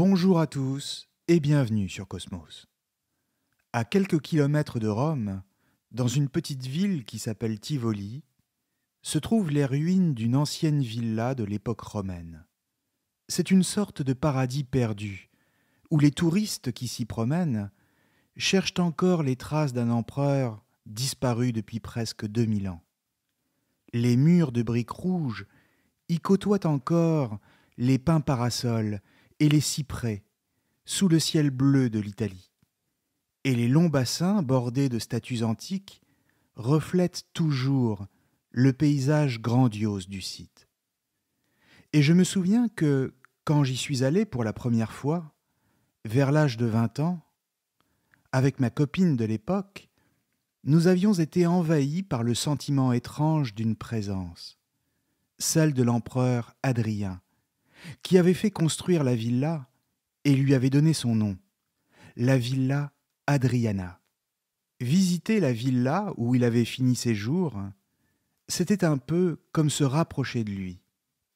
Bonjour à tous et bienvenue sur Cosmos. À quelques kilomètres de Rome, dans une petite ville qui s'appelle Tivoli, se trouvent les ruines d'une ancienne villa de l'époque romaine. C'est une sorte de paradis perdu, où les touristes qui s'y promènent cherchent encore les traces d'un empereur disparu depuis presque 2000 ans. Les murs de briques rouges y côtoient encore les pins parasols et les cyprès, sous le ciel bleu de l'Italie. Et les longs bassins bordés de statues antiques reflètent toujours le paysage grandiose du site. Et je me souviens que, quand j'y suis allé pour la première fois, vers l'âge de vingt ans, avec ma copine de l'époque, nous avions été envahis par le sentiment étrange d'une présence, celle de l'empereur Adrien, qui avait fait construire la villa et lui avait donné son nom, la villa Adriana. Visiter la villa où il avait fini ses jours, c'était un peu comme se rapprocher de lui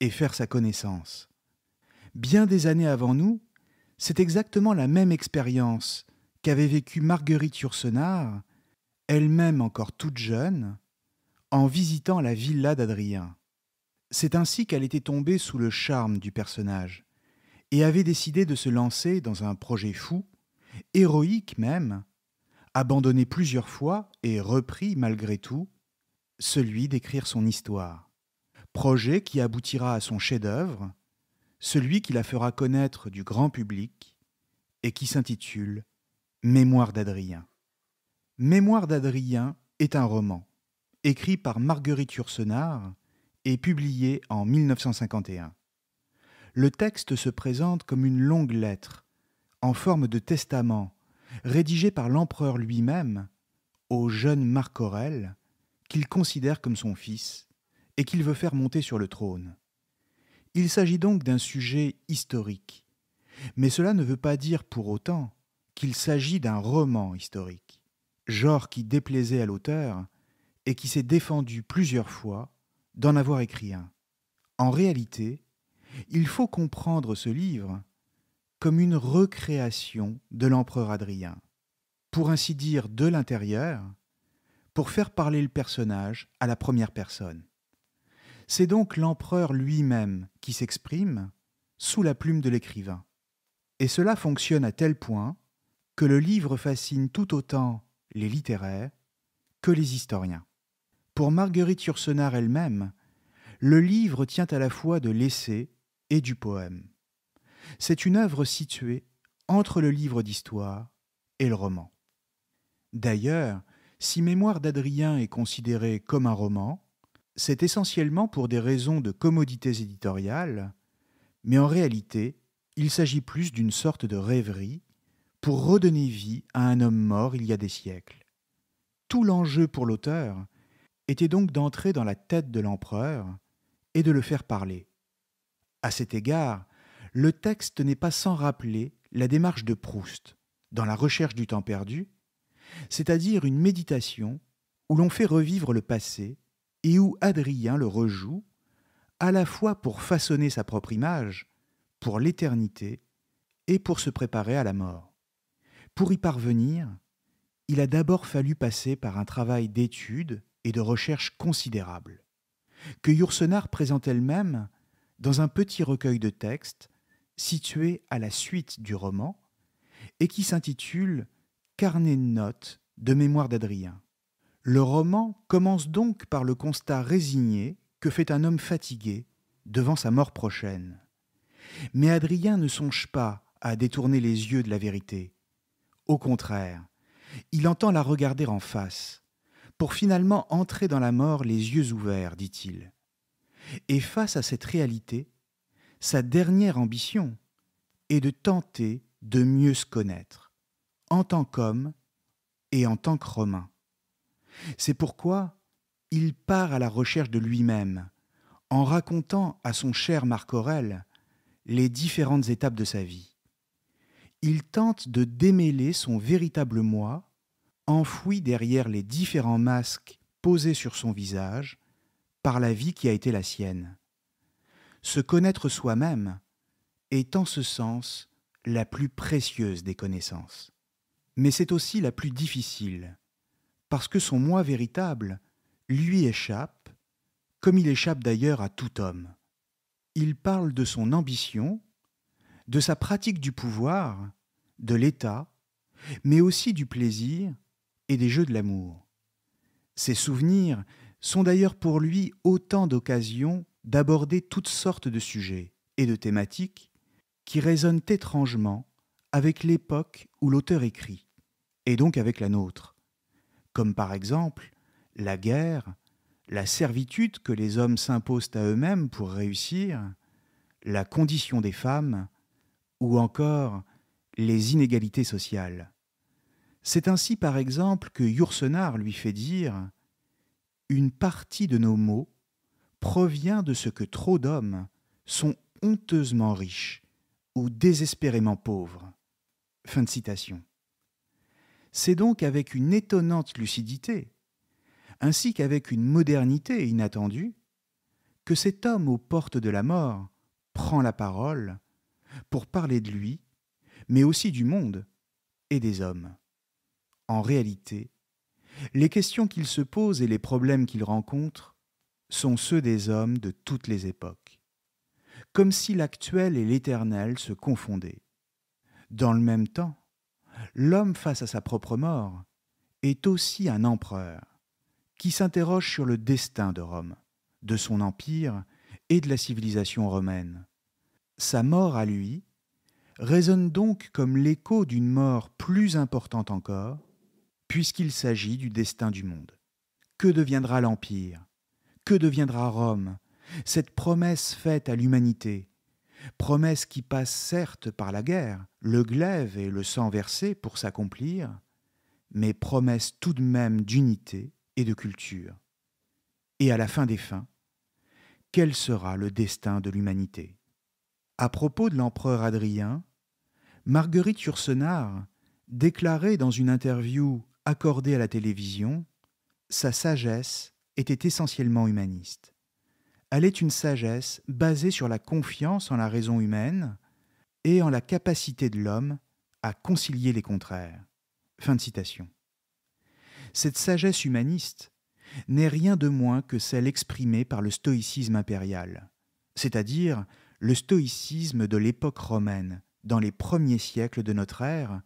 et faire sa connaissance. Bien des années avant nous, c'est exactement la même expérience qu'avait vécue Marguerite Yourcenar, elle-même encore toute jeune, en visitant la villa d'Adrien. C'est ainsi qu'elle était tombée sous le charme du personnage, et avait décidé de se lancer dans un projet fou, héroïque même, abandonné plusieurs fois et repris malgré tout, celui d'écrire son histoire. Projet qui aboutira à son chef-d'œuvre, celui qui la fera connaître du grand public et qui s'intitule Mémoire d'Adrien. Mémoire d'Adrien est un roman, écrit par Marguerite Yourcenar et publié en 1951. Le texte se présente comme une longue lettre, en forme de testament, rédigée par l'empereur lui-même au jeune Marc Aurèle, qu'il considère comme son fils et qu'il veut faire monter sur le trône. Il s'agit donc d'un sujet historique, mais cela ne veut pas dire pour autant qu'il s'agit d'un roman historique, genre qui déplaisait à l'auteur et qui s'est défendu plusieurs fois d'en avoir écrit un. En réalité, il faut comprendre ce livre comme une recréation de l'empereur Adrien, pour ainsi dire de l'intérieur, pour faire parler le personnage à la première personne. C'est donc l'empereur lui-même qui s'exprime sous la plume de l'écrivain. Et cela fonctionne à tel point que le livre fascine tout autant les littéraires que les historiens. Pour Marguerite Yourcenar elle-même, le livre tient à la fois de l'essai et du poème. C'est une œuvre située entre le livre d'histoire et le roman. D'ailleurs, si Mémoire d'Adrien est considéré comme un roman, c'est essentiellement pour des raisons de commodités éditoriales, mais en réalité, il s'agit plus d'une sorte de rêverie pour redonner vie à un homme mort il y a des siècles. Tout l'enjeu pour l'auteur était donc d'entrer dans la tête de l'empereur et de le faire parler. À cet égard, le texte n'est pas sans rappeler la démarche de Proust dans la recherche du temps perdu, c'est-à-dire une méditation où l'on fait revivre le passé et où Adrien le rejoue, à la fois pour façonner sa propre image, pour l'éternité et pour se préparer à la mort. Pour y parvenir, il a d'abord fallu passer par un travail d'étude et de recherches considérables, que Yourcenar présente elle-même dans un petit recueil de textes situé à la suite du roman et qui s'intitule Carnet de notes de mémoire d'Adrien. Le roman commence donc par le constat résigné que fait un homme fatigué devant sa mort prochaine. Mais Adrien ne songe pas à détourner les yeux de la vérité. Au contraire, il entend la regarder en face pour finalement entrer dans la mort les yeux ouverts, dit-il. Et face à cette réalité, sa dernière ambition est de tenter de mieux se connaître, en tant qu'homme et en tant que Romain. C'est pourquoi il part à la recherche de lui-même, en racontant à son cher Marc Aurèle les différentes étapes de sa vie. Il tente de démêler son véritable moi enfoui derrière les différents masques posés sur son visage par la vie qui a été la sienne. Se connaître soi-même est en ce sens la plus précieuse des connaissances. Mais c'est aussi la plus difficile, parce que son moi véritable lui échappe, comme il échappe d'ailleurs à tout homme. Il parle de son ambition, de sa pratique du pouvoir, de l'État, mais aussi du plaisir et des jeux de l'amour. Ces souvenirs sont d'ailleurs pour lui autant d'occasions d'aborder toutes sortes de sujets et de thématiques qui résonnent étrangement avec l'époque où l'auteur écrit, et donc avec la nôtre, comme par exemple la guerre, la servitude que les hommes s'imposent à eux-mêmes pour réussir, la condition des femmes, ou encore les inégalités sociales. C'est ainsi par exemple que Yourcenar lui fait dire Une partie de nos maux provient de ce que trop d'hommes sont honteusement riches ou désespérément pauvres. Fin de citation. C'est donc avec une étonnante lucidité, ainsi qu'avec une modernité inattendue, que cet homme aux portes de la mort prend la parole pour parler de lui, mais aussi du monde et des hommes en réalité, les questions qu'il se pose et les problèmes qu'il rencontre sont ceux des hommes de toutes les époques, comme si l'actuel et l'éternel se confondaient. Dans le même temps, l'homme face à sa propre mort est aussi un empereur qui s'interroge sur le destin de Rome, de son empire et de la civilisation romaine. Sa mort à lui résonne donc comme l'écho d'une mort plus importante encore, puisqu'il s'agit du destin du monde. Que deviendra l'Empire Que deviendra Rome Cette promesse faite à l'humanité, promesse qui passe certes par la guerre, le glaive et le sang versé pour s'accomplir, mais promesse tout de même d'unité et de culture. Et à la fin des fins, quel sera le destin de l'humanité À propos de l'empereur Adrien, Marguerite ursenard déclarait dans une interview accordée à la télévision, sa sagesse était essentiellement humaniste. Elle est une sagesse basée sur la confiance en la raison humaine et en la capacité de l'homme à concilier les contraires. Fin de citation. Cette sagesse humaniste n'est rien de moins que celle exprimée par le stoïcisme impérial, c'est-à-dire le stoïcisme de l'époque romaine, dans les premiers siècles de notre ère,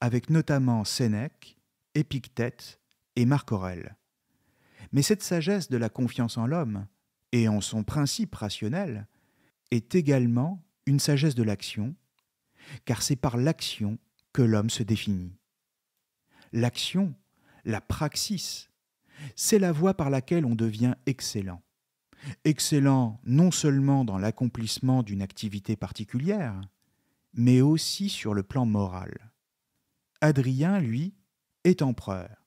avec notamment Sénèque, Épictète et Marc Aurèle. Mais cette sagesse de la confiance en l'homme, et en son principe rationnel, est également une sagesse de l'action, car c'est par l'action que l'homme se définit. L'action, la praxis, c'est la voie par laquelle on devient excellent. Excellent non seulement dans l'accomplissement d'une activité particulière, mais aussi sur le plan moral. Adrien, lui, est empereur.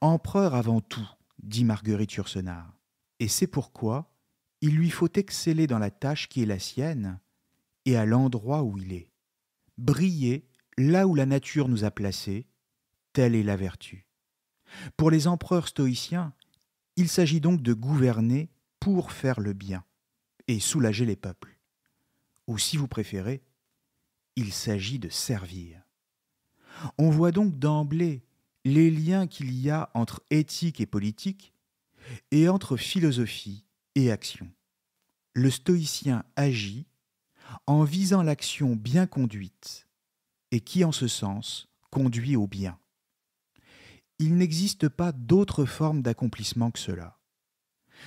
Empereur avant tout, dit Marguerite Ursenard. Et c'est pourquoi il lui faut exceller dans la tâche qui est la sienne et à l'endroit où il est. Briller là où la nature nous a placés, telle est la vertu. Pour les empereurs stoïciens, il s'agit donc de gouverner pour faire le bien et soulager les peuples. Ou si vous préférez, il s'agit de servir. On voit donc d'emblée les liens qu'il y a entre éthique et politique, et entre philosophie et action. Le stoïcien agit en visant l'action bien conduite, et qui en ce sens conduit au bien. Il n'existe pas d'autre forme d'accomplissement que cela.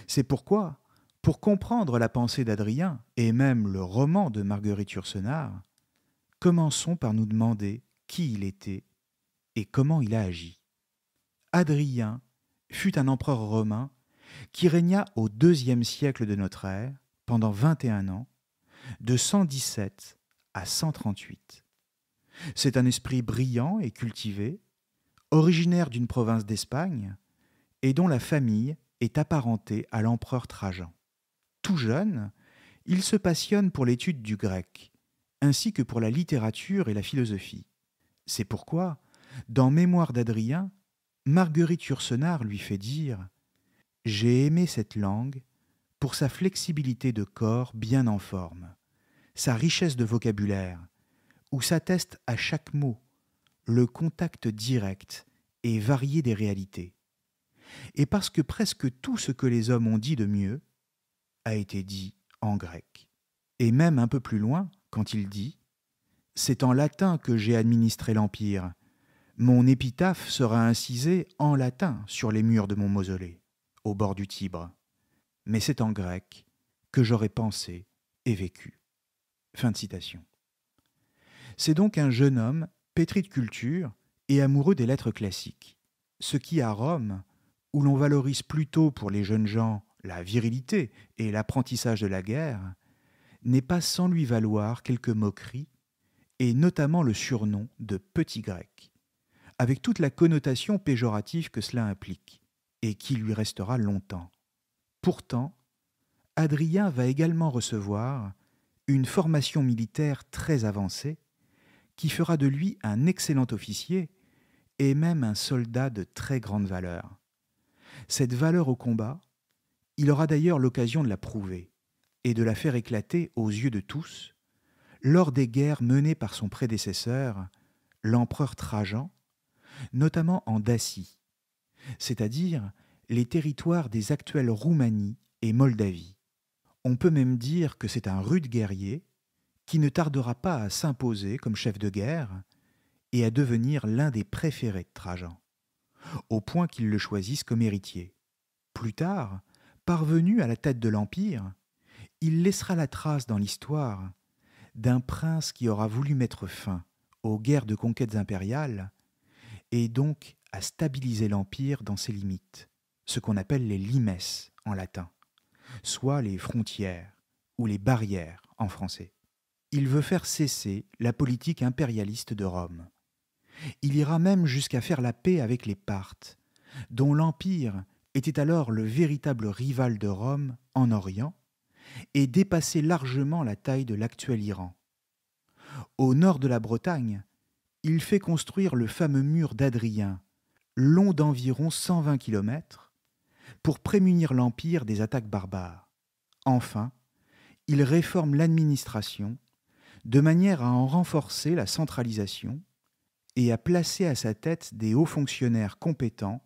C'est pourquoi, pour comprendre la pensée d'Adrien et même le roman de Marguerite Ursenard, commençons par nous demander qui il était et comment il a agi. Adrien fut un empereur romain qui régna au deuxième siècle de notre ère pendant 21 ans, de 117 à 138. C'est un esprit brillant et cultivé, originaire d'une province d'Espagne, et dont la famille est apparentée à l'empereur Trajan. Tout jeune, il se passionne pour l'étude du grec, ainsi que pour la littérature et la philosophie. C'est pourquoi dans Mémoire d'Adrien, Marguerite Yourcenar lui fait dire J'ai aimé cette langue pour sa flexibilité de corps bien en forme, sa richesse de vocabulaire, où s'atteste à chaque mot le contact direct et varié des réalités. Et parce que presque tout ce que les hommes ont dit de mieux a été dit en grec. Et même un peu plus loin, quand il dit C'est en latin que j'ai administré l'Empire, mon épitaphe sera incisée en latin sur les murs de mon mausolée, au bord du Tibre. Mais c'est en grec que j'aurai pensé et vécu. Fin de citation. C'est donc un jeune homme pétri de culture et amoureux des lettres classiques, ce qui à Rome, où l'on valorise plutôt pour les jeunes gens la virilité et l'apprentissage de la guerre, n'est pas sans lui valoir quelques moqueries, et notamment le surnom de petit grec avec toute la connotation péjorative que cela implique, et qui lui restera longtemps. Pourtant, Adrien va également recevoir une formation militaire très avancée, qui fera de lui un excellent officier et même un soldat de très grande valeur. Cette valeur au combat, il aura d'ailleurs l'occasion de la prouver et de la faire éclater aux yeux de tous lors des guerres menées par son prédécesseur, l'empereur Trajan, notamment en Dacie, c'est-à-dire les territoires des actuelles Roumanie et Moldavie. On peut même dire que c'est un rude guerrier qui ne tardera pas à s'imposer comme chef de guerre et à devenir l'un des préférés de Trajan, au point qu'il le choisisse comme héritier. Plus tard, parvenu à la tête de l'Empire, il laissera la trace dans l'histoire d'un prince qui aura voulu mettre fin aux guerres de conquêtes impériales et donc à stabiliser l'Empire dans ses limites, ce qu'on appelle les limes en latin, soit les frontières ou les barrières en français. Il veut faire cesser la politique impérialiste de Rome. Il ira même jusqu'à faire la paix avec les Parthes, dont l'Empire était alors le véritable rival de Rome en Orient et dépassait largement la taille de l'actuel Iran. Au nord de la Bretagne, il fait construire le fameux mur d'Adrien, long d'environ 120 kilomètres, pour prémunir l'Empire des attaques barbares. Enfin, il réforme l'administration, de manière à en renforcer la centralisation et à placer à sa tête des hauts fonctionnaires compétents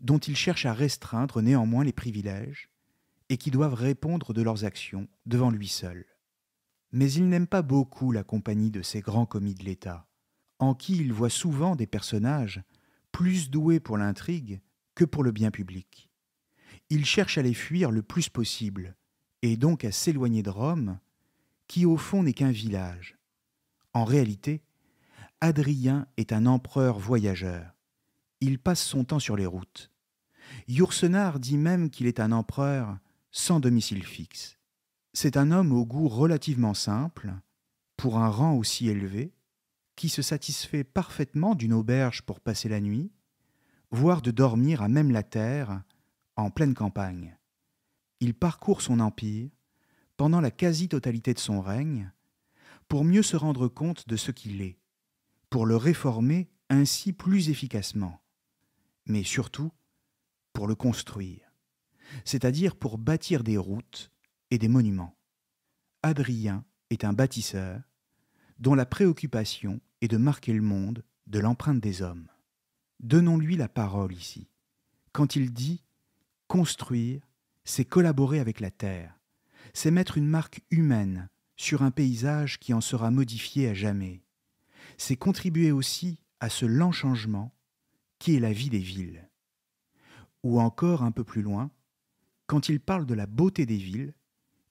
dont il cherche à restreindre néanmoins les privilèges et qui doivent répondre de leurs actions devant lui seul. Mais il n'aime pas beaucoup la compagnie de ces grands commis de l'État en qui il voit souvent des personnages plus doués pour l'intrigue que pour le bien public. Il cherche à les fuir le plus possible, et donc à s'éloigner de Rome, qui au fond n'est qu'un village. En réalité, Adrien est un empereur voyageur. Il passe son temps sur les routes. Yourcenar dit même qu'il est un empereur sans domicile fixe. C'est un homme au goût relativement simple, pour un rang aussi élevé, qui se satisfait parfaitement d'une auberge pour passer la nuit, voire de dormir à même la terre, en pleine campagne. Il parcourt son empire, pendant la quasi-totalité de son règne, pour mieux se rendre compte de ce qu'il est, pour le réformer ainsi plus efficacement, mais surtout pour le construire, c'est-à-dire pour bâtir des routes et des monuments. Adrien est un bâtisseur, dont la préoccupation est de marquer le monde de l'empreinte des hommes. Donnons-lui la parole ici. Quand il dit construire, c'est collaborer avec la terre, c'est mettre une marque humaine sur un paysage qui en sera modifié à jamais, c'est contribuer aussi à ce lent changement qui est la vie des villes. Ou encore un peu plus loin, quand il parle de la beauté des villes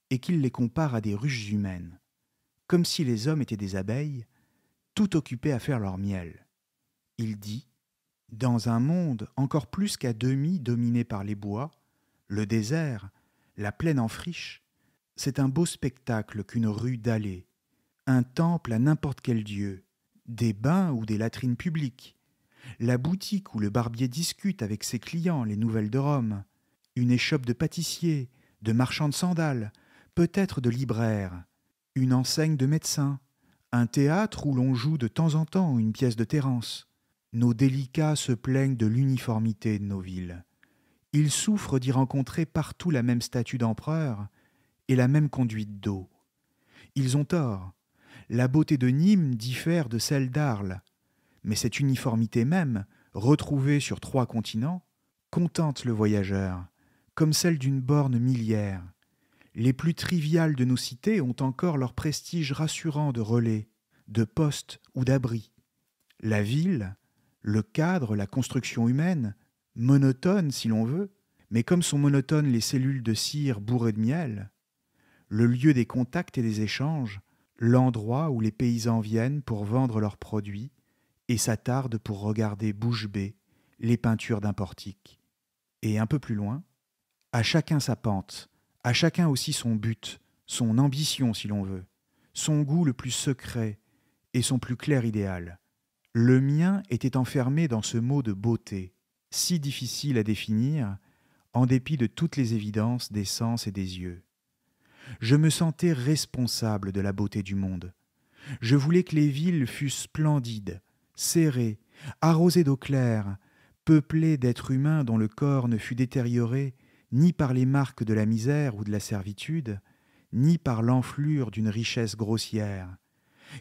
et qu'il les compare à des ruches humaines, comme si les hommes étaient des abeilles, tout occupés à faire leur miel. Il dit Dans un monde encore plus qu'à demi dominé par les bois, le désert, la plaine en friche, c'est un beau spectacle qu'une rue d'allée, un temple à n'importe quel dieu, des bains ou des latrines publiques, la boutique où le barbier discute avec ses clients les nouvelles de Rome, une échoppe de pâtissiers, de marchands de sandales, peut-être de libraires, une enseigne de médecin, un théâtre où l'on joue de temps en temps une pièce de Terence. Nos délicats se plaignent de l'uniformité de nos villes. Ils souffrent d'y rencontrer partout la même statue d'empereur et la même conduite d'eau. Ils ont tort. La beauté de Nîmes diffère de celle d'Arles, mais cette uniformité même, retrouvée sur trois continents, contente le voyageur, comme celle d'une borne millière, les plus triviales de nos cités ont encore leur prestige rassurant de relais, de postes ou d'abris. La ville, le cadre, la construction humaine, monotone si l'on veut, mais comme sont monotones les cellules de cire bourrées de miel, le lieu des contacts et des échanges, l'endroit où les paysans viennent pour vendre leurs produits et s'attardent pour regarder bouche bée les peintures d'un portique. Et un peu plus loin, à chacun sa pente, à chacun aussi son but, son ambition si l'on veut, son goût le plus secret et son plus clair idéal. Le mien était enfermé dans ce mot de beauté, si difficile à définir, en dépit de toutes les évidences des sens et des yeux. Je me sentais responsable de la beauté du monde. Je voulais que les villes fussent splendides, serrées, arrosées d'eau claire, peuplées d'êtres humains dont le corps ne fût détérioré ni par les marques de la misère ou de la servitude, ni par l'enflure d'une richesse grossière,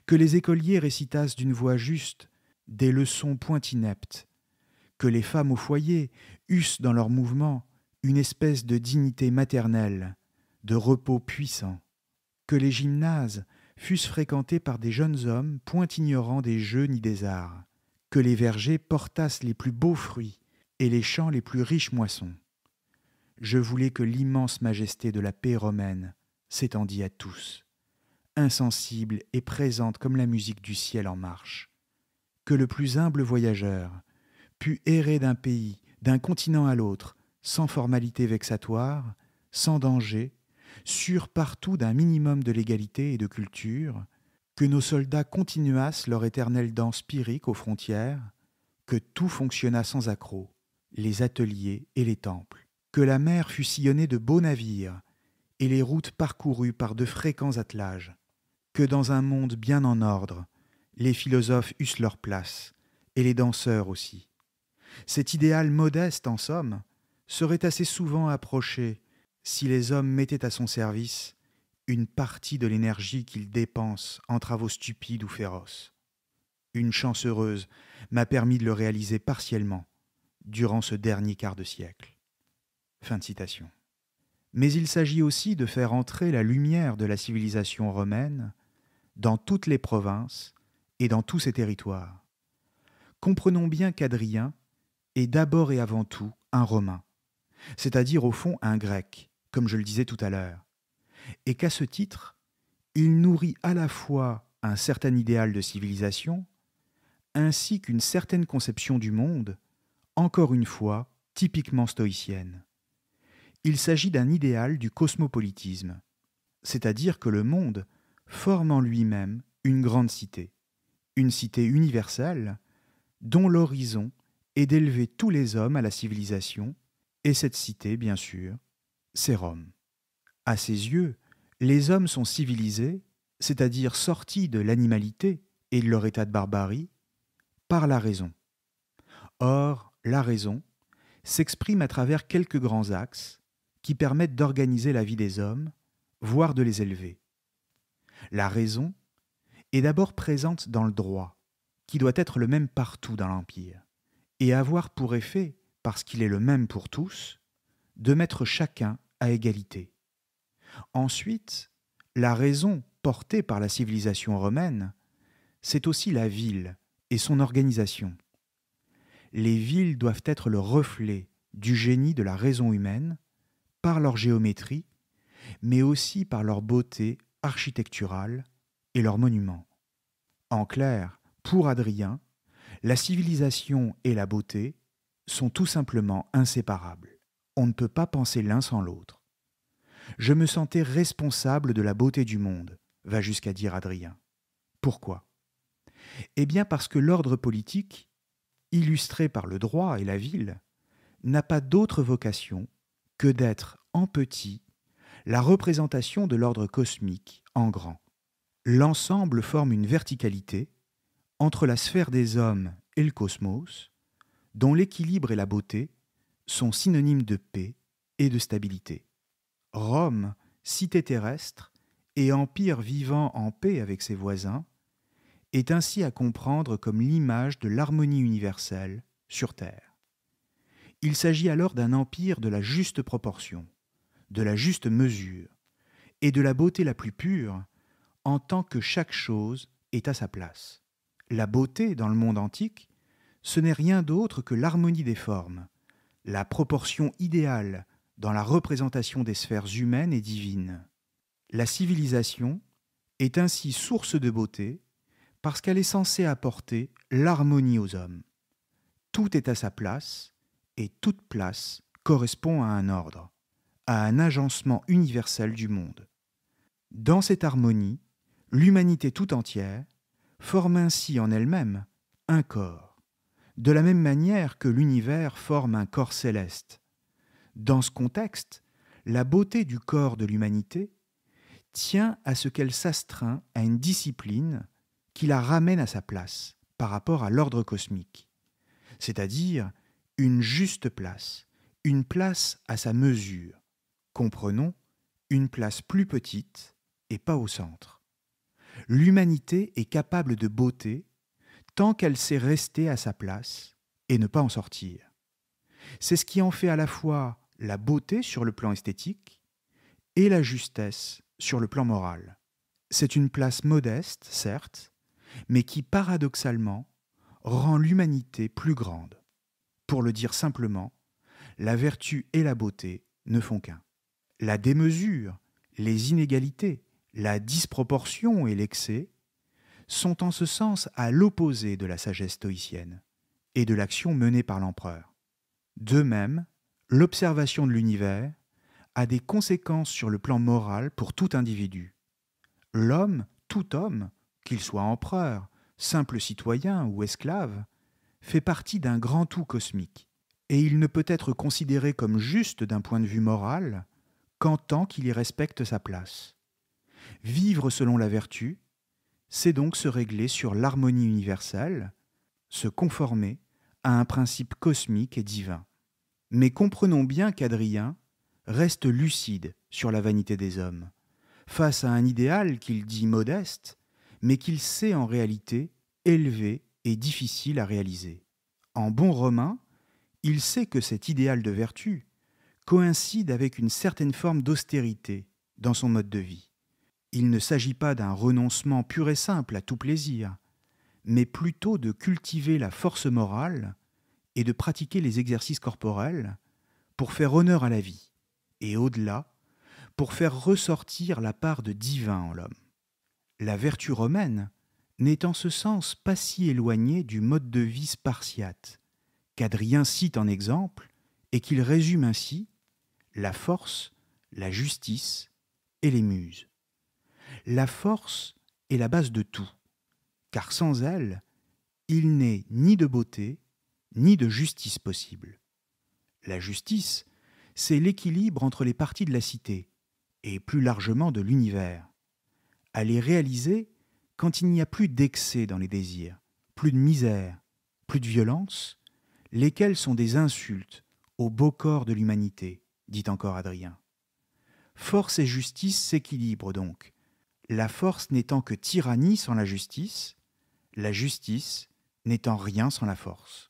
que les écoliers récitassent d'une voix juste des leçons point ineptes, que les femmes au foyer eussent dans leurs mouvements une espèce de dignité maternelle, de repos puissant, que les gymnases fussent fréquentés par des jeunes hommes point ignorants des jeux ni des arts, que les vergers portassent les plus beaux fruits et les champs les plus riches moissons je voulais que l'immense majesté de la paix romaine s'étendît à tous, insensible et présente comme la musique du ciel en marche, que le plus humble voyageur pût errer d'un pays, d'un continent à l'autre, sans formalité vexatoire, sans danger, sûr partout d'un minimum de légalité et de culture, que nos soldats continuassent leur éternelle danse pyrique aux frontières, que tout fonctionnât sans accroc, les ateliers et les temples, que la mer fut sillonnée de beaux navires, et les routes parcourues par de fréquents attelages, que dans un monde bien en ordre, les philosophes eussent leur place, et les danseurs aussi. Cet idéal modeste, en somme, serait assez souvent approché si les hommes mettaient à son service une partie de l'énergie qu'ils dépensent en travaux stupides ou féroces. Une chance heureuse m'a permis de le réaliser partiellement durant ce dernier quart de siècle. Fin de citation. Mais il s'agit aussi de faire entrer la lumière de la civilisation romaine dans toutes les provinces et dans tous ses territoires. Comprenons bien qu'Adrien est d'abord et avant tout un Romain, c'est-à-dire au fond un Grec, comme je le disais tout à l'heure, et qu'à ce titre, il nourrit à la fois un certain idéal de civilisation, ainsi qu'une certaine conception du monde, encore une fois typiquement stoïcienne il s'agit d'un idéal du cosmopolitisme, c'est-à-dire que le monde forme en lui-même une grande cité, une cité universelle dont l'horizon est d'élever tous les hommes à la civilisation, et cette cité, bien sûr, c'est Rome. À ses yeux, les hommes sont civilisés, c'est-à-dire sortis de l'animalité et de leur état de barbarie, par la raison. Or, la raison s'exprime à travers quelques grands axes, qui permettent d'organiser la vie des hommes, voire de les élever. La raison est d'abord présente dans le droit, qui doit être le même partout dans l'Empire, et avoir pour effet, parce qu'il est le même pour tous, de mettre chacun à égalité. Ensuite, la raison portée par la civilisation romaine, c'est aussi la ville et son organisation. Les villes doivent être le reflet du génie de la raison humaine par leur géométrie, mais aussi par leur beauté architecturale et leurs monuments. En clair, pour Adrien, la civilisation et la beauté sont tout simplement inséparables. On ne peut pas penser l'un sans l'autre. Je me sentais responsable de la beauté du monde, va jusqu'à dire Adrien. Pourquoi Eh bien parce que l'ordre politique, illustré par le droit et la ville, n'a pas d'autre vocation que d'être en petit la représentation de l'ordre cosmique en grand. L'ensemble forme une verticalité entre la sphère des hommes et le cosmos, dont l'équilibre et la beauté sont synonymes de paix et de stabilité. Rome, cité terrestre, et empire vivant en paix avec ses voisins, est ainsi à comprendre comme l'image de l'harmonie universelle sur Terre. Il s'agit alors d'un empire de la juste proportion, de la juste mesure, et de la beauté la plus pure, en tant que chaque chose est à sa place. La beauté dans le monde antique, ce n'est rien d'autre que l'harmonie des formes, la proportion idéale dans la représentation des sphères humaines et divines. La civilisation est ainsi source de beauté parce qu'elle est censée apporter l'harmonie aux hommes. Tout est à sa place, et toute place correspond à un ordre, à un agencement universel du monde. Dans cette harmonie, l'humanité tout entière forme ainsi en elle-même un corps, de la même manière que l'univers forme un corps céleste. Dans ce contexte, la beauté du corps de l'humanité tient à ce qu'elle s'astreint à une discipline qui la ramène à sa place par rapport à l'ordre cosmique, c'est-à-dire une juste place, une place à sa mesure. Comprenons, une place plus petite et pas au centre. L'humanité est capable de beauté tant qu'elle sait rester à sa place et ne pas en sortir. C'est ce qui en fait à la fois la beauté sur le plan esthétique et la justesse sur le plan moral. C'est une place modeste, certes, mais qui paradoxalement rend l'humanité plus grande. Pour le dire simplement, la vertu et la beauté ne font qu'un. La démesure, les inégalités, la disproportion et l'excès sont en ce sens à l'opposé de la sagesse stoïcienne et de l'action menée par l'empereur. De même, l'observation de l'univers a des conséquences sur le plan moral pour tout individu. L'homme, tout homme, qu'il soit empereur, simple citoyen ou esclave, fait partie d'un grand tout cosmique, et il ne peut être considéré comme juste d'un point de vue moral qu'en tant qu'il y respecte sa place. Vivre selon la vertu, c'est donc se régler sur l'harmonie universelle, se conformer à un principe cosmique et divin. Mais comprenons bien qu'Adrien reste lucide sur la vanité des hommes, face à un idéal qu'il dit modeste, mais qu'il sait en réalité élevé est difficile à réaliser. En bon romain, il sait que cet idéal de vertu coïncide avec une certaine forme d'austérité dans son mode de vie. Il ne s'agit pas d'un renoncement pur et simple à tout plaisir, mais plutôt de cultiver la force morale et de pratiquer les exercices corporels pour faire honneur à la vie, et au-delà, pour faire ressortir la part de divin en l'homme. La vertu romaine n'est en ce sens pas si éloigné du mode de vie spartiate, qu'Adrien cite en exemple et qu'il résume ainsi la force, la justice et les muses. La force est la base de tout, car sans elle, il n'est ni de beauté, ni de justice possible. La justice, c'est l'équilibre entre les parties de la cité, et plus largement de l'univers. À les réaliser, quand il n'y a plus d'excès dans les désirs, plus de misère, plus de violence, lesquels sont des insultes au beau corps de l'humanité, dit encore Adrien. Force et justice s'équilibrent donc, la force n'étant que tyrannie sans la justice, la justice n'étant rien sans la force.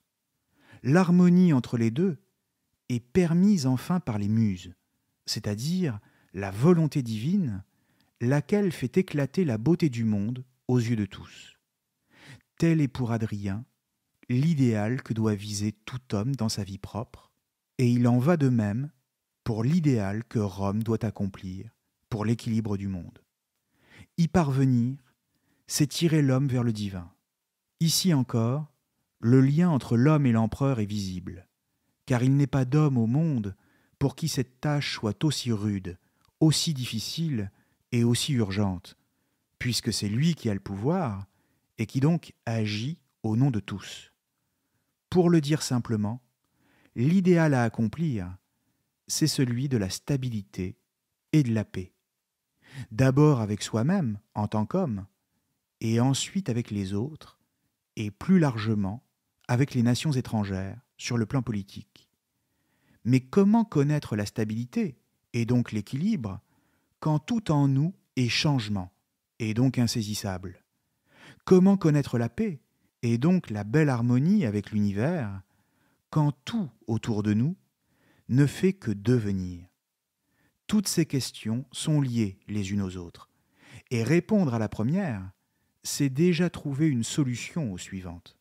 L'harmonie entre les deux est permise enfin par les muses, c'est-à-dire la volonté divine, laquelle fait éclater la beauté du monde aux yeux de tous. Tel est pour Adrien l'idéal que doit viser tout homme dans sa vie propre, et il en va de même pour l'idéal que Rome doit accomplir pour l'équilibre du monde. Y parvenir, c'est tirer l'homme vers le divin. Ici encore, le lien entre l'homme et l'empereur est visible, car il n'est pas d'homme au monde pour qui cette tâche soit aussi rude, aussi difficile et aussi urgente puisque c'est lui qui a le pouvoir, et qui donc agit au nom de tous. Pour le dire simplement, l'idéal à accomplir, c'est celui de la stabilité et de la paix. D'abord avec soi-même en tant qu'homme, et ensuite avec les autres, et plus largement avec les nations étrangères sur le plan politique. Mais comment connaître la stabilité, et donc l'équilibre, quand tout en nous est changement et donc insaisissable Comment connaître la paix et donc la belle harmonie avec l'univers quand tout autour de nous ne fait que devenir Toutes ces questions sont liées les unes aux autres, et répondre à la première, c'est déjà trouver une solution aux suivantes.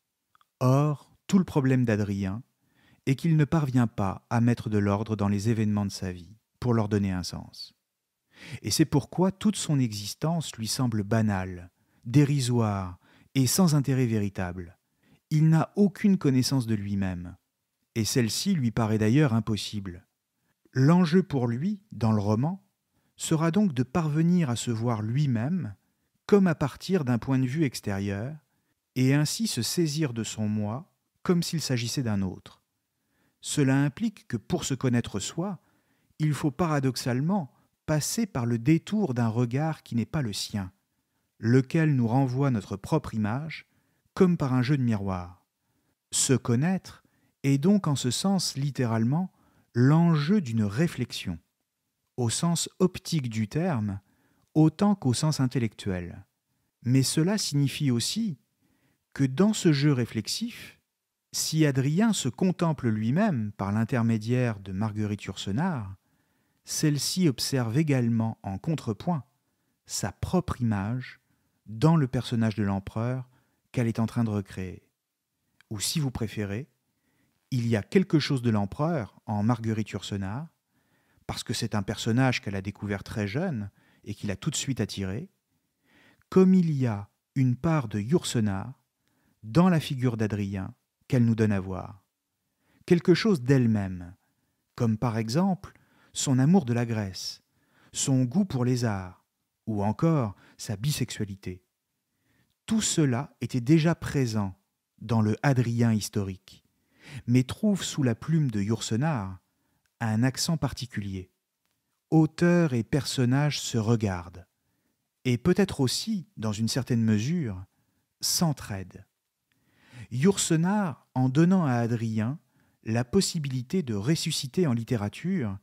Or, tout le problème d'Adrien est qu'il ne parvient pas à mettre de l'ordre dans les événements de sa vie pour leur donner un sens. Et c'est pourquoi toute son existence lui semble banale, dérisoire et sans intérêt véritable. Il n'a aucune connaissance de lui-même, et celle-ci lui paraît d'ailleurs impossible. L'enjeu pour lui, dans le roman, sera donc de parvenir à se voir lui-même comme à partir d'un point de vue extérieur, et ainsi se saisir de son moi comme s'il s'agissait d'un autre. Cela implique que pour se connaître soi, il faut paradoxalement passer par le détour d'un regard qui n'est pas le sien, lequel nous renvoie notre propre image, comme par un jeu de miroir. Se connaître est donc en ce sens littéralement l'enjeu d'une réflexion, au sens optique du terme, autant qu'au sens intellectuel. Mais cela signifie aussi que dans ce jeu réflexif, si Adrien se contemple lui-même par l'intermédiaire de Marguerite Ursenard, celle-ci observe également en contrepoint sa propre image dans le personnage de l'empereur qu'elle est en train de recréer. Ou si vous préférez, il y a quelque chose de l'empereur en Marguerite Ursenard, parce que c'est un personnage qu'elle a découvert très jeune et qui l'a tout de suite attiré, comme il y a une part de Yourcenar dans la figure d'Adrien qu'elle nous donne à voir. Quelque chose d'elle-même, comme par exemple son amour de la Grèce, son goût pour les arts, ou encore sa bisexualité. Tout cela était déjà présent dans le Hadrien historique, mais trouve sous la plume de Yourcenar un accent particulier. Auteur et personnage se regardent, et peut-être aussi, dans une certaine mesure, s'entraident. Yourcenar, en donnant à Hadrien la possibilité de ressusciter en littérature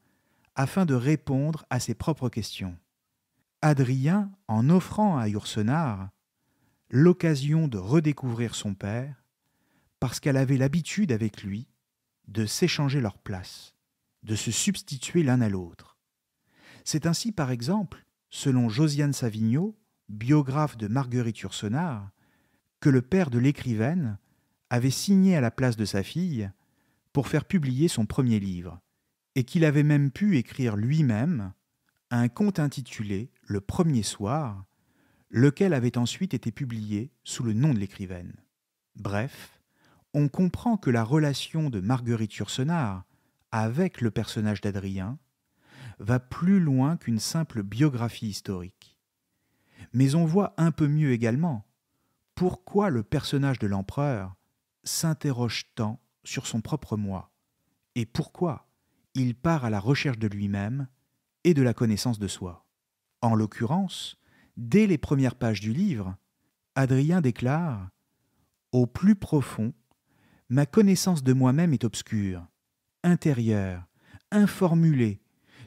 afin de répondre à ses propres questions. Adrien, en offrant à Yursenard l'occasion de redécouvrir son père, parce qu'elle avait l'habitude avec lui de s'échanger leurs places, de se substituer l'un à l'autre. C'est ainsi, par exemple, selon Josiane Savigno, biographe de Marguerite Ursenard, que le père de l'écrivaine avait signé à la place de sa fille pour faire publier son premier livre, et qu'il avait même pu écrire lui-même un conte intitulé Le premier soir, lequel avait ensuite été publié sous le nom de l'écrivaine. Bref, on comprend que la relation de Marguerite Yourcenar avec le personnage d'Adrien va plus loin qu'une simple biographie historique. Mais on voit un peu mieux également pourquoi le personnage de l'empereur s'interroge tant sur son propre moi, et pourquoi il part à la recherche de lui-même et de la connaissance de soi. En l'occurrence, dès les premières pages du livre, Adrien déclare Au plus profond, ma connaissance de moi-même est obscure, intérieure, informulée,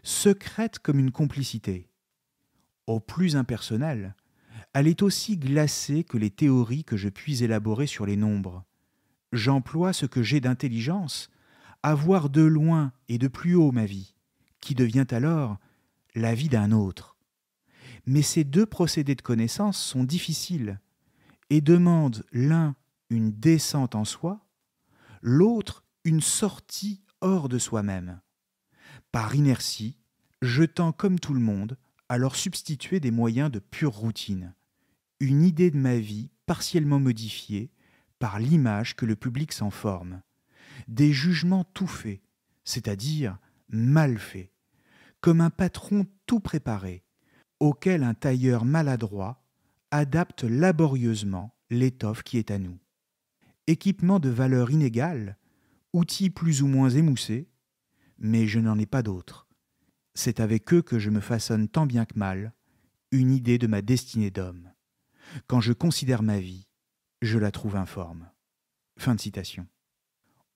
secrète comme une complicité. Au plus impersonnel, elle est aussi glacée que les théories que je puis élaborer sur les nombres. J'emploie ce que j'ai d'intelligence avoir de loin et de plus haut ma vie, qui devient alors la vie d'un autre. Mais ces deux procédés de connaissance sont difficiles et demandent l'un une descente en soi, l'autre une sortie hors de soi-même. Par inertie, je tends comme tout le monde à leur substituer des moyens de pure routine, une idée de ma vie partiellement modifiée par l'image que le public s'en forme des jugements tout faits, c'est-à-dire mal faits, comme un patron tout préparé, auquel un tailleur maladroit adapte laborieusement l'étoffe qui est à nous. Équipement de valeur inégale, outils plus ou moins émoussés, mais je n'en ai pas d'autres. C'est avec eux que je me façonne tant bien que mal une idée de ma destinée d'homme. Quand je considère ma vie, je la trouve informe. Fin de citation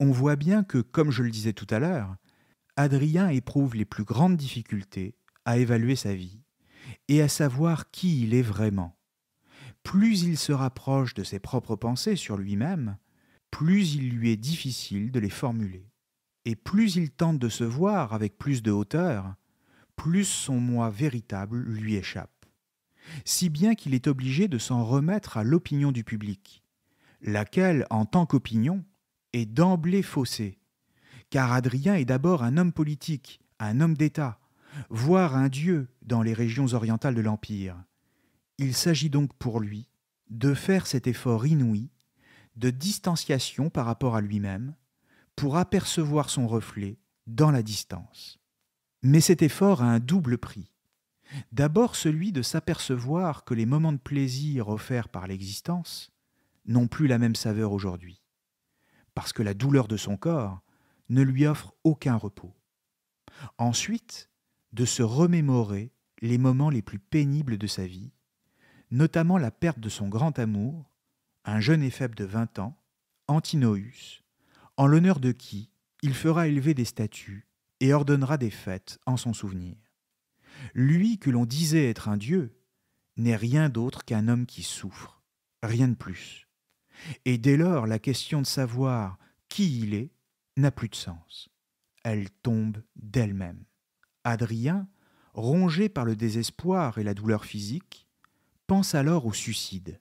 on voit bien que, comme je le disais tout à l'heure, Adrien éprouve les plus grandes difficultés à évaluer sa vie et à savoir qui il est vraiment. Plus il se rapproche de ses propres pensées sur lui-même, plus il lui est difficile de les formuler. Et plus il tente de se voir avec plus de hauteur, plus son moi véritable lui échappe. Si bien qu'il est obligé de s'en remettre à l'opinion du public, laquelle, en tant qu'opinion, est d'emblée faussé, Car Adrien est d'abord un homme politique, un homme d'État, voire un dieu dans les régions orientales de l'Empire. Il s'agit donc pour lui de faire cet effort inouï de distanciation par rapport à lui-même pour apercevoir son reflet dans la distance. Mais cet effort a un double prix. D'abord celui de s'apercevoir que les moments de plaisir offerts par l'existence n'ont plus la même saveur aujourd'hui parce que la douleur de son corps ne lui offre aucun repos. Ensuite, de se remémorer les moments les plus pénibles de sa vie, notamment la perte de son grand amour, un jeune et de 20 ans, Antinoüs, en l'honneur de qui il fera élever des statues et ordonnera des fêtes en son souvenir. Lui que l'on disait être un dieu n'est rien d'autre qu'un homme qui souffre, rien de plus. Et dès lors, la question de savoir qui il est n'a plus de sens. Elle tombe d'elle-même. Adrien, rongé par le désespoir et la douleur physique, pense alors au suicide,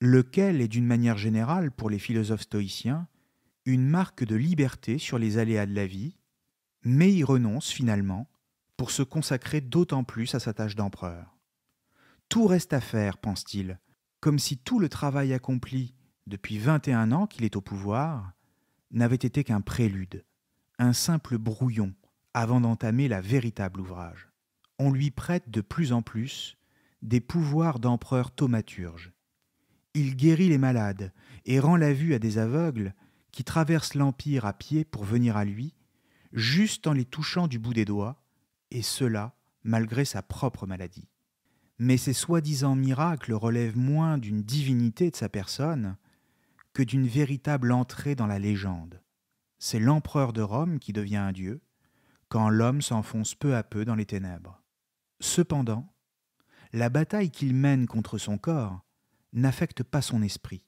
lequel est d'une manière générale pour les philosophes stoïciens une marque de liberté sur les aléas de la vie, mais y renonce finalement pour se consacrer d'autant plus à sa tâche d'empereur. Tout reste à faire, pense-t-il, comme si tout le travail accompli depuis 21 ans qu'il est au pouvoir, n'avait été qu'un prélude, un simple brouillon avant d'entamer la véritable ouvrage. On lui prête de plus en plus des pouvoirs d'empereur thaumaturge. Il guérit les malades et rend la vue à des aveugles qui traversent l'Empire à pied pour venir à lui, juste en les touchant du bout des doigts, et cela malgré sa propre maladie. Mais ces soi-disant miracles relèvent moins d'une divinité de sa personne que d'une véritable entrée dans la légende. C'est l'empereur de Rome qui devient un dieu, quand l'homme s'enfonce peu à peu dans les ténèbres. Cependant, la bataille qu'il mène contre son corps n'affecte pas son esprit,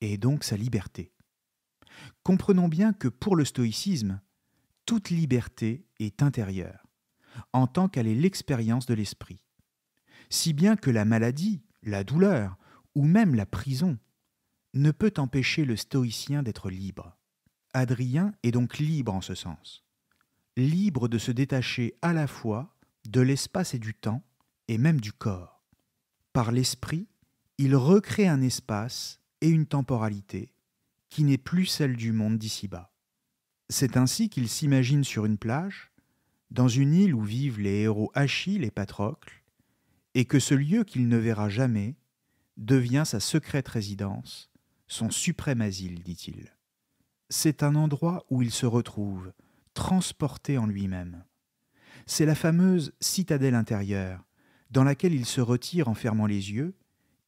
et donc sa liberté. Comprenons bien que pour le stoïcisme, toute liberté est intérieure, en tant qu'elle est l'expérience de l'esprit. Si bien que la maladie, la douleur, ou même la prison ne peut empêcher le stoïcien d'être libre. Adrien est donc libre en ce sens, libre de se détacher à la fois de l'espace et du temps, et même du corps. Par l'esprit, il recrée un espace et une temporalité qui n'est plus celle du monde d'ici-bas. C'est ainsi qu'il s'imagine sur une plage, dans une île où vivent les héros Achille et Patrocle, et que ce lieu qu'il ne verra jamais devient sa secrète résidence, son suprême asile, dit-il. C'est un endroit où il se retrouve, transporté en lui-même. C'est la fameuse citadelle intérieure, dans laquelle il se retire en fermant les yeux,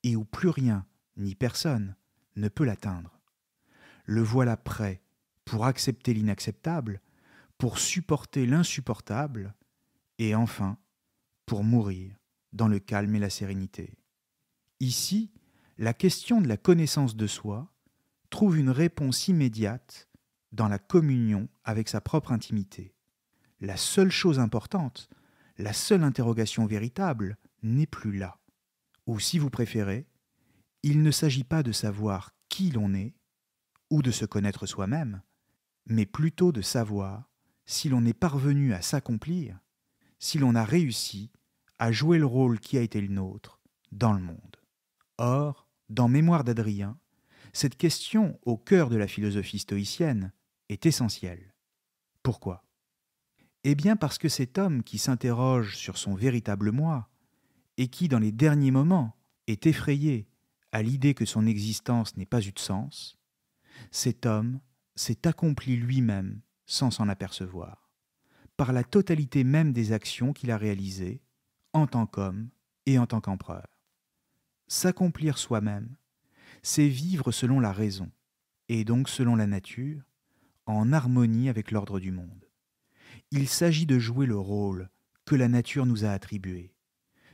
et où plus rien, ni personne, ne peut l'atteindre. Le voilà prêt pour accepter l'inacceptable, pour supporter l'insupportable, et enfin pour mourir dans le calme et la sérénité. Ici, la question de la connaissance de soi trouve une réponse immédiate dans la communion avec sa propre intimité. La seule chose importante, la seule interrogation véritable n'est plus là. Ou si vous préférez, il ne s'agit pas de savoir qui l'on est ou de se connaître soi-même, mais plutôt de savoir si l'on est parvenu à s'accomplir, si l'on a réussi à jouer le rôle qui a été le nôtre dans le monde. Or, dans Mémoire d'Adrien, cette question au cœur de la philosophie stoïcienne est essentielle. Pourquoi Eh bien parce que cet homme qui s'interroge sur son véritable moi, et qui dans les derniers moments est effrayé à l'idée que son existence n'ait pas eu de sens, cet homme s'est accompli lui-même sans s'en apercevoir, par la totalité même des actions qu'il a réalisées en tant qu'homme et en tant qu'empereur. S'accomplir soi-même, c'est vivre selon la raison, et donc selon la nature, en harmonie avec l'ordre du monde. Il s'agit de jouer le rôle que la nature nous a attribué,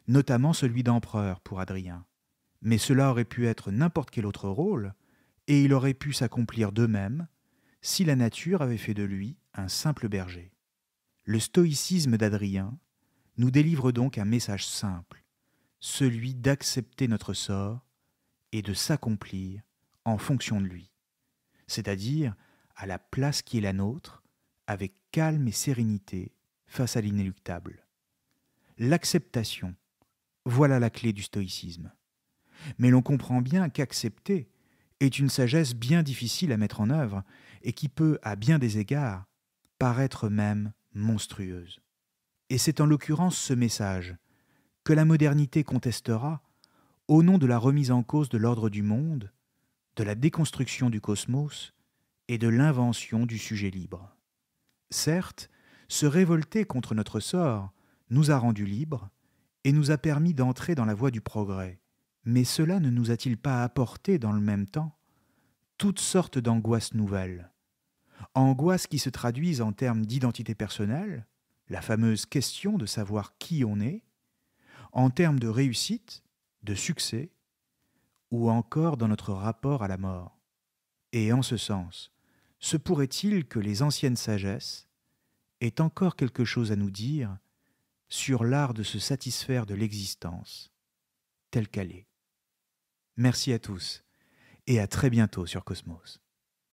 notamment celui d'empereur pour Adrien. Mais cela aurait pu être n'importe quel autre rôle, et il aurait pu s'accomplir deux même si la nature avait fait de lui un simple berger. Le stoïcisme d'Adrien nous délivre donc un message simple celui d'accepter notre sort et de s'accomplir en fonction de lui, c'est-à-dire à la place qui est la nôtre, avec calme et sérénité face à l'inéluctable. L'acceptation, voilà la clé du stoïcisme. Mais l'on comprend bien qu'accepter est une sagesse bien difficile à mettre en œuvre et qui peut, à bien des égards, paraître même monstrueuse. Et c'est en l'occurrence ce message que la modernité contestera au nom de la remise en cause de l'ordre du monde, de la déconstruction du cosmos et de l'invention du sujet libre. Certes, se révolter contre notre sort nous a rendus libres et nous a permis d'entrer dans la voie du progrès, mais cela ne nous a-t-il pas apporté dans le même temps toutes sortes d'angoisses nouvelles Angoisses qui se traduisent en termes d'identité personnelle, la fameuse question de savoir qui on est, en termes de réussite, de succès, ou encore dans notre rapport à la mort. Et en ce sens, se pourrait-il que les anciennes sagesses aient encore quelque chose à nous dire sur l'art de se satisfaire de l'existence telle qu'elle est. Merci à tous et à très bientôt sur Cosmos.